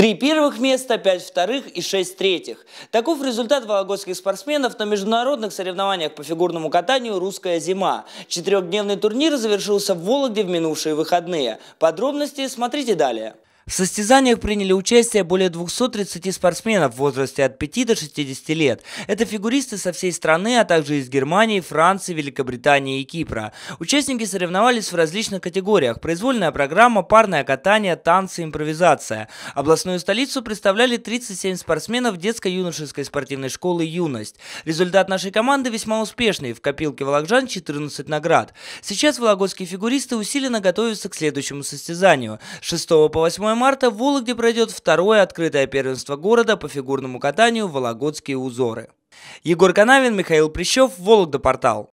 Три первых места, пять вторых и шесть третьих. Таков результат вологодских спортсменов на международных соревнованиях по фигурному катанию «Русская зима». Четырехдневный турнир завершился в Вологде в минувшие выходные. Подробности смотрите далее. В состязаниях приняли участие более 230 спортсменов в возрасте от 5 до 60 лет. Это фигуристы со всей страны, а также из Германии, Франции, Великобритании и Кипра. Участники соревновались в различных категориях – произвольная программа, парное катание, танцы, импровизация. Областную столицу представляли 37 спортсменов детско-юношеской спортивной школы «Юность». Результат нашей команды весьма успешный. В копилке «Вологжан» 14 наград. Сейчас вологодские фигуристы усиленно готовятся к следующему состязанию. С 6 по 8 марта в Вологде пройдет второе открытое первенство города по фигурному катанию «Вологодские узоры». Егор Канавин, Михаил Прищев, Вологда Портал.